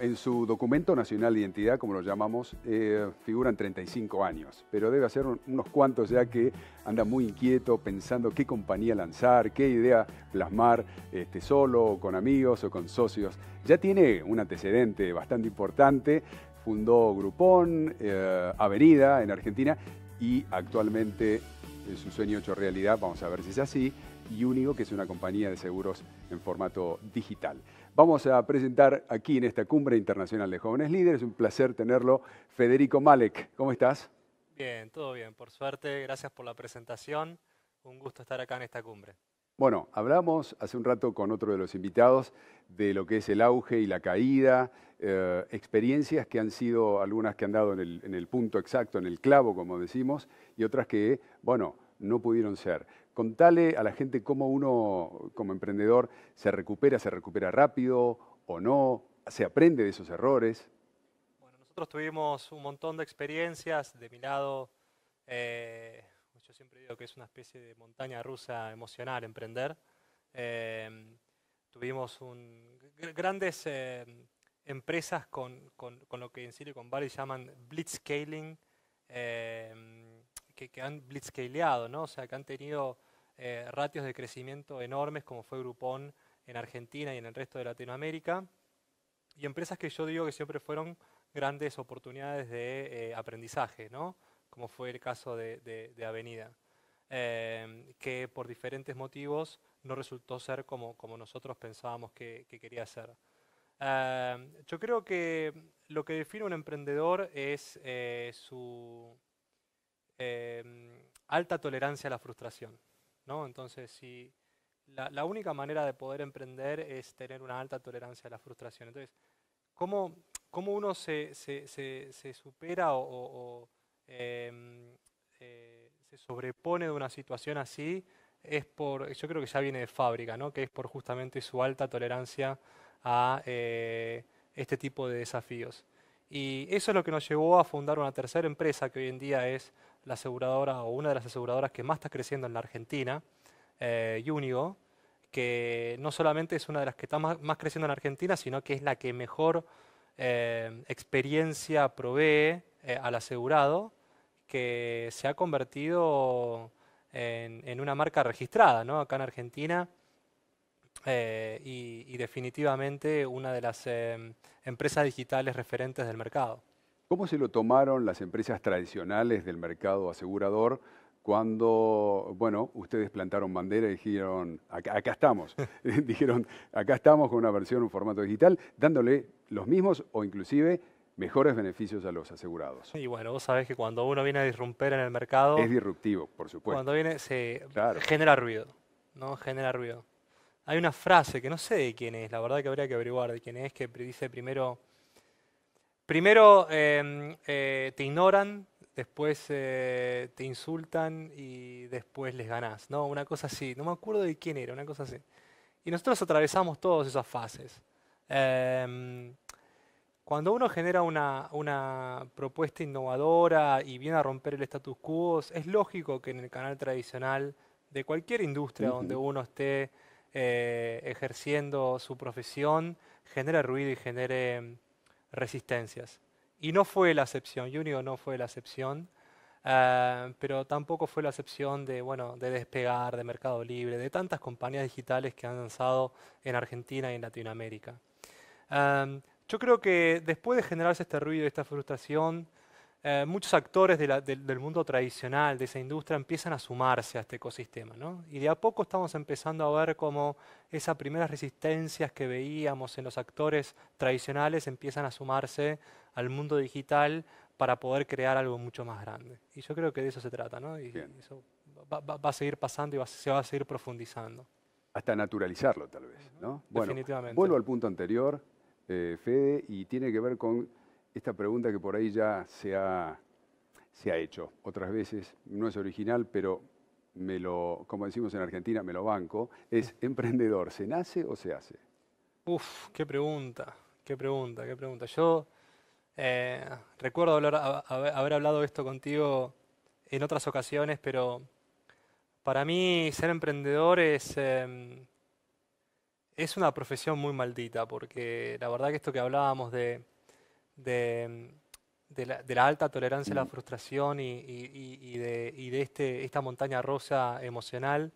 en su documento nacional de identidad, como lo llamamos, eh, figuran 35 años, pero debe hacer unos cuantos ya que anda muy inquieto pensando qué compañía lanzar, qué idea plasmar este, solo, o con amigos o con socios. Ya tiene un antecedente bastante importante, fundó Grupón, eh, Avenida en Argentina y actualmente su sueño hecho realidad, vamos a ver si es así, y Único, que es una compañía de seguros en formato digital. Vamos a presentar aquí en esta Cumbre Internacional de Jóvenes Líderes, un placer tenerlo, Federico Malek. ¿Cómo estás? Bien, todo bien, por suerte. Gracias por la presentación. Un gusto estar acá en esta cumbre. Bueno, hablamos hace un rato con otro de los invitados de lo que es el auge y la caída, eh, experiencias que han sido algunas que han dado en el punto exacto, en el clavo, como decimos, y otras que, bueno, no pudieron ser. Contale a la gente cómo uno, como emprendedor, se recupera, se recupera rápido o no, se aprende de esos errores. Bueno, nosotros tuvimos un montón de experiencias. De mi lado, eh, yo siempre digo que es una especie de montaña rusa emocional emprender. Eh, tuvimos un, grandes eh, empresas con, lo que en con Valley llaman blitzscaling, que, que, han blitzscaleado, ¿no? o sea, que han tenido eh, ratios de crecimiento enormes como fue Grupón en Argentina y en el resto de Latinoamérica, y empresas que yo digo que siempre fueron grandes oportunidades de eh, aprendizaje, como fue el caso de, Avenida, em, que por diferentes motivos no resultó ser como, nosotros pensábamos que, quería ser. Em, yo creo que lo que define un emprendedor es eh, su em, alta tolerancia a la frustración. Entonces, la, única manera de poder emprender es tener una alta tolerancia a la frustración. Entonces, ¿cómo, uno se, supera o, em, eh, se sobrepone de una situación así? Es por, yo creo que ya viene de fábrica, ¿no? que es por justamente su alta tolerancia a eh, este tipo de desafíos. Y eso es lo que nos llevó a fundar una tercera empresa que hoy en día es la aseguradora o una de las aseguradoras que más está creciendo en la Argentina, eh, Unigo, que no solamente es una de las que está más, creciendo en Argentina, sino que es la que mejor eh, experiencia provee eh, al asegurado, que se ha convertido en, una marca registrada acá en Argentina. Eh, y, definitivamente una de las empresas digitales referentes del mercado. ¿Cómo se lo tomaron las empresas tradicionales del mercado asegurador cuando, bueno, ustedes plantaron bandera y dijeron, acá, estamos, dijeron, acá estamos con una versión, un formato digital, dándole los mismos o inclusive mejores beneficios a los asegurados. Y bueno, vos sabés que cuando uno viene a disrumper en el mercado... Es disruptivo, por supuesto. Cuando viene se genera ruido, ¿no? Genera ruido. Hay una frase que no sé de quién es, la verdad que habría que averiguar de quién es, que dice primero Primero em, eh, te ignoran, después eh, te insultan y después les ganás. No, una cosa así. No me acuerdo de quién era, una cosa así. Y nosotros atravesamos todas esas fases. Em, cuando uno genera una, propuesta innovadora y viene a romper el status quo, es lógico que en el canal tradicional de cualquier industria donde uno esté eh, ejerciendo su profesión, genere ruido y genere resistencias. Y no fue la excepción, Junior no fue la excepción, eh, pero tampoco fue la excepción de, bueno, de Despegar, de Mercado Libre, de tantas compañías digitales que han lanzado en Argentina y en Latinoamérica. Eh, yo creo que después de generarse este ruido y esta frustración, eh, muchos actores del mundo tradicional, de esa industria, empiezan a sumarse a este ecosistema. Y de a poco estamos empezando a ver cómo esas primeras resistencias que veíamos en los actores tradicionales empiezan a sumarse al mundo digital para poder crear algo mucho más grande. Y yo creo que de eso se trata, ¿no? Y eso va, a seguir pasando y se va a seguir profundizando. Hasta naturalizarlo, tal vez, ¿no? Definitivamente. Bueno, vuelvo al punto anterior, eh, Fede, y tiene que ver con esta pregunta que por ahí ya se ha, hecho otras veces, no es original, pero me lo, como decimos en Argentina, me lo banco, es emprendedor, ¿se nace o se hace? Uf, qué pregunta, qué pregunta, qué pregunta. Yo eh, recuerdo haber, hablado esto contigo en otras ocasiones, pero para mí ser emprendedor es, em, es una profesión muy maldita, porque la verdad que esto que hablábamos de de, la, alta tolerancia a la mm. frustración y, de, este, esta montaña rusa emocional,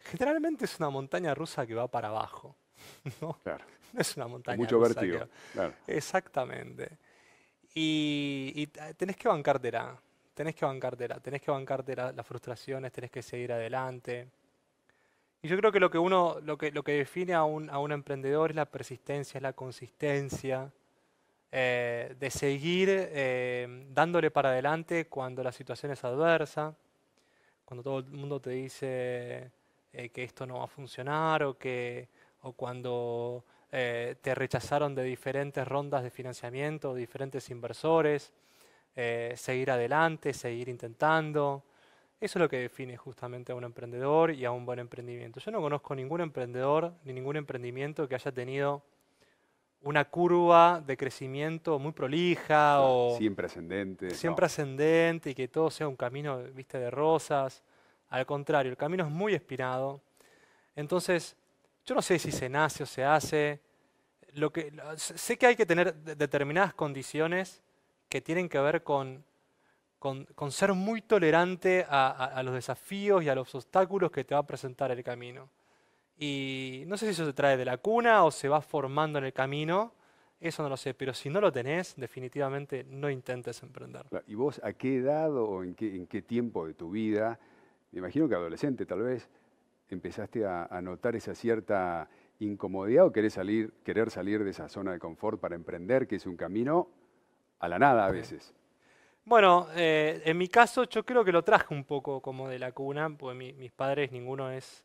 generalmente es una montaña rusa que va para abajo. claro. es una montaña Mucho rusa. Mucho vértigo. Exactamente. Y, tenés que la. tenés que la. tenés que bancarte la, las frustraciones, tenés que seguir adelante. Y yo creo que lo que uno, lo que, define a a un emprendedor es la persistencia, es la consistencia, eh, de seguir eh, dándole para adelante cuando la situación es adversa, cuando todo el mundo te dice eh, que esto no va a funcionar o, que, o cuando te rechazaron de diferentes rondas de financiamiento, diferentes inversores, seguir adelante, seguir intentando. Eso es lo que define justamente a un emprendedor y a un buen emprendimiento. Yo no conozco ningún emprendedor ni ningún emprendimiento que haya tenido una curva de crecimiento muy prolija o... Siempre ascendente. Siempre ascendente y que todo sea un camino, viste, de rosas. Al contrario, el camino es muy espinado. Entonces, yo no sé si se nace o se hace. Lo que, sé que hay que tener determinadas condiciones que tienen que ver con, ser muy tolerante a los desafíos y a los obstáculos que te va a presentar el camino. Y no sé si eso se trae de la cuna o se va formando en el camino, eso no lo sé, pero si no lo tenés, definitivamente no intentes emprender. ¿Y vos a qué edad o en qué, tiempo de tu vida, me imagino que adolescente tal vez, empezaste a, notar esa cierta incomodidad o querer salir, querer salir de esa zona de confort para emprender, que es un camino a la nada a veces? Bueno, eh, en mi caso yo creo que lo traje un poco como de la cuna, porque mis padres ninguno es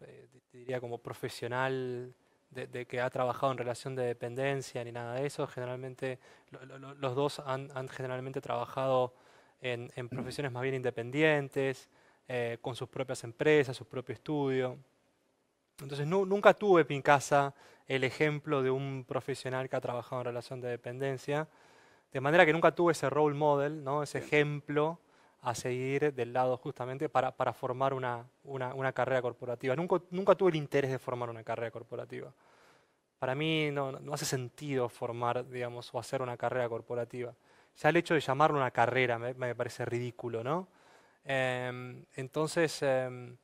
eh, diría como profesional de, que ha trabajado en relación de dependencia ni nada de eso. Generalmente los dos han, generalmente trabajado en, profesiones más bien independientes, eh, con sus propias empresas, su propio estudio. Entonces nunca tuve en casa el ejemplo de un profesional que ha trabajado en relación de dependencia, de manera que nunca tuve ese role model, ¿no? ese ejemplo a seguir del lado justamente para, formar una, carrera corporativa. Nunca, nunca tuve el interés de formar una carrera corporativa. Para mí no, hace sentido formar, digamos, o hacer una carrera corporativa. Ya el hecho de llamarlo una carrera me, parece ridículo, ¿no? Em, entonces, em,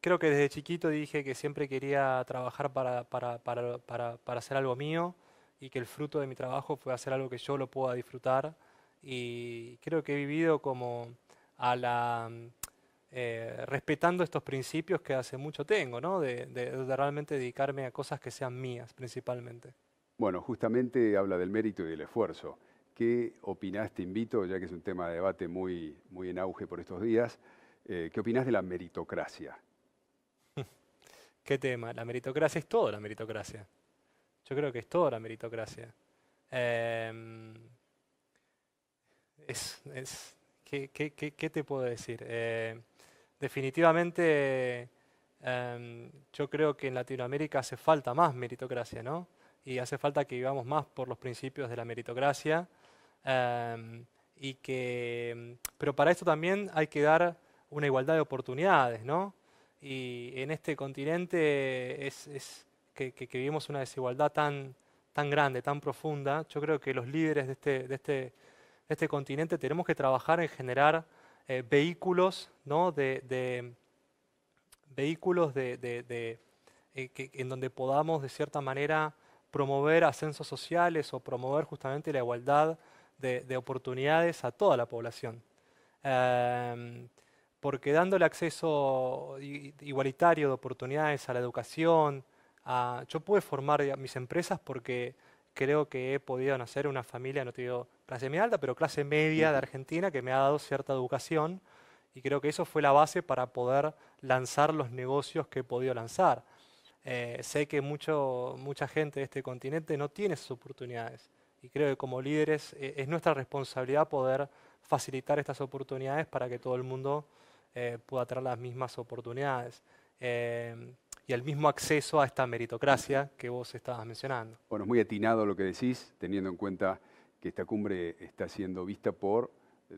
creo que desde chiquito dije que siempre quería trabajar para, para hacer algo mío y que el fruto de mi trabajo fue hacer algo que yo lo pueda disfrutar. Y creo que he vivido como Mm, eh, respetando estos principios que hace mucho tengo, ¿no? de, realmente dedicarme a cosas que sean mías principalmente. Bueno, justamente habla del mérito y del esfuerzo. ¿Qué opinás, te invito, ya que es un tema de debate muy, muy en auge por estos días, eh, qué opinás de la meritocracia? ¿Qué tema? La meritocracia es todo la meritocracia. Yo creo que es todo la meritocracia. Em, es ¿Qué, te puedo decir? Eh, definitivamente em, yo creo que en Latinoamérica hace falta más meritocracia, ¿no? Y hace falta que vivamos más por los principios de la meritocracia. Em, y que, pero para esto también hay que dar una igualdad de oportunidades, ¿no? Y en este continente es, que, vivimos una desigualdad tan, tan grande, tan profunda. Yo creo que los líderes de este, este este continente, tenemos que trabajar en generar eh, vehículos, de, vehículos de, eh, en donde podamos de cierta manera promover ascensos sociales o promover justamente la igualdad de, oportunidades a toda la población. Em, porque dando el acceso igualitario de oportunidades a la educación, yo pude formar mis empresas porque creo que he podido nacer una familia, no te digo clase media alta, pero clase media de Argentina que me ha dado cierta educación y creo que eso fue la base para poder lanzar los negocios que he podido lanzar. Eh, sé que mucho, mucha gente de este continente no tiene esas oportunidades y creo que como líderes e, es nuestra responsabilidad poder facilitar estas oportunidades para que todo el mundo eh, pueda tener las mismas oportunidades. Eh, y al mismo acceso a esta meritocracia que vos estabas mencionando. Bueno, es muy atinado lo que decís, teniendo en cuenta que esta cumbre está siendo vista por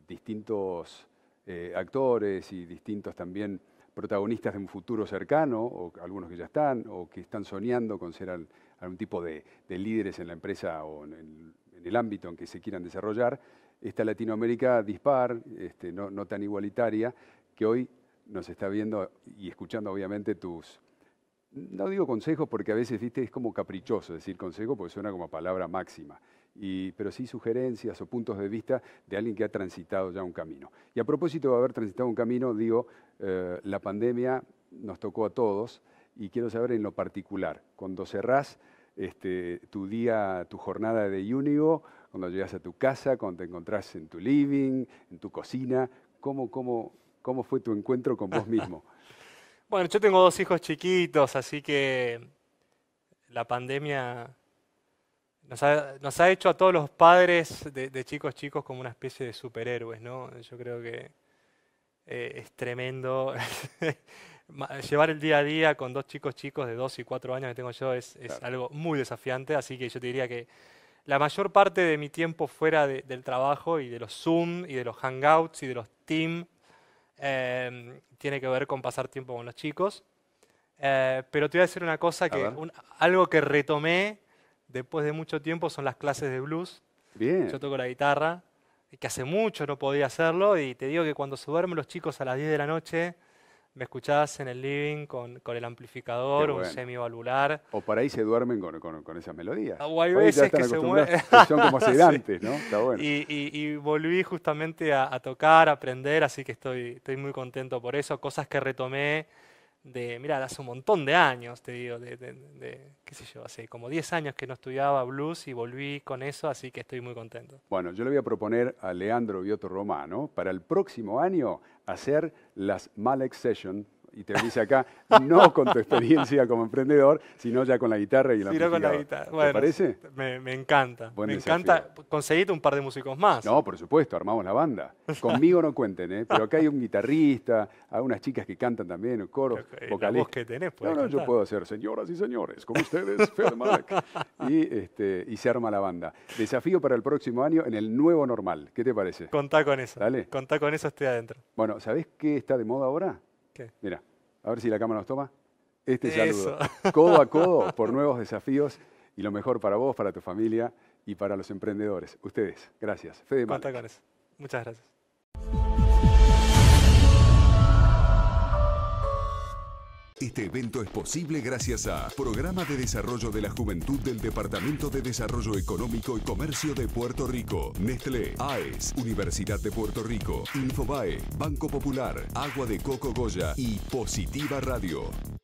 distintos eh, actores y distintos también protagonistas de un futuro cercano, o algunos que ya están, o que están soñando con ser algún tipo de, líderes en la empresa o en el, ámbito en que se quieran desarrollar, esta Latinoamérica dispar, este, no tan igualitaria, que hoy nos está viendo y escuchando obviamente tus, no digo consejos porque a veces, viste, es como caprichoso decir consejo porque suena como palabra máxima, pero sí sugerencias o puntos de vista de alguien que ha transitado ya un camino. Y a propósito de haber transitado un camino, digo, eh, la pandemia nos tocó a todos y quiero saber en lo particular, cuando cerrás este, tu día, tu jornada de Unigo, cuando llegas a tu casa, cuando te encontrás en tu living, en tu cocina, cómo fue tu encuentro con vos mismo? Bueno, yo tengo dos hijos chiquitos, así que la pandemia nos ha, hecho a todos los padres de, chicos chicos como una especie de superhéroes, ¿no? Yo creo que eh, es tremendo. Llevar el día a día con dos chicos chicos de dos y cuatro años que tengo yo es, algo muy desafiante, así que yo te diría que la mayor parte de mi tiempo fuera del trabajo y de los Zoom y de los Hangouts y de los Teams, eh, tiene que ver con pasar tiempo con los chicos. Eh, pero te voy a decir una cosa, que algo que retomé después de mucho tiempo son las clases de blues. Yo toco la guitarra, que hace mucho no podía hacerlo, y te digo que cuando se duermen los chicos a las 10 de la noche, me escuchás en el living con, con el amplificador, o un semivalvular. O para ahí se duermen con, con, esas melodías. Ah, o hay veces que se mueven. Son como sedantes, ¿no? Está bueno. Y, volví justamente a, a, tocar, a aprender, así que estoy, estoy muy contento por eso. Cosas que retomé de, mira, hace un montón de años, te digo, de, qué sé yo, hace como 10 años que no estudiaba blues y volví con eso, así que estoy muy contento. Bueno, yo le voy a proponer a Leandro Vioto Romano para el próximo año hacer las Malex Session y te dice acá, no con tu experiencia como emprendedor, sino ya con la guitarra y la música. ¿Te parece? Me, encanta. me encanta conseguirte un par de músicos más. No, por supuesto, armamos la banda. Conmigo no cuenten, ¿eh? pero acá hay un guitarrista, hay unas chicas que cantan también, coros, vocales. que tenés, No, no, yo puedo hacer, señoras y señores, como ustedes, Y, este, y se arma la banda. Desafío para el próximo año en el nuevo normal. ¿Qué te parece? Contá con eso. Dale. Contá con eso, estoy adentro. Bueno, ¿sabés qué está de moda ahora? Mira, a ver si la cámara nos toma. Este saludo, codo a codo por nuevos desafíos y lo mejor para vos, para tu familia y para los emprendedores. Ustedes, gracias. Fede Muchas gracias. Este evento es posible gracias a Programa de Desarrollo de la Juventud del Departamento de Desarrollo Económico y Comercio de Puerto Rico, Nestlé, AES, Universidad de Puerto Rico, Infobae, Banco Popular, Agua de Coco Goya y Positiva Radio.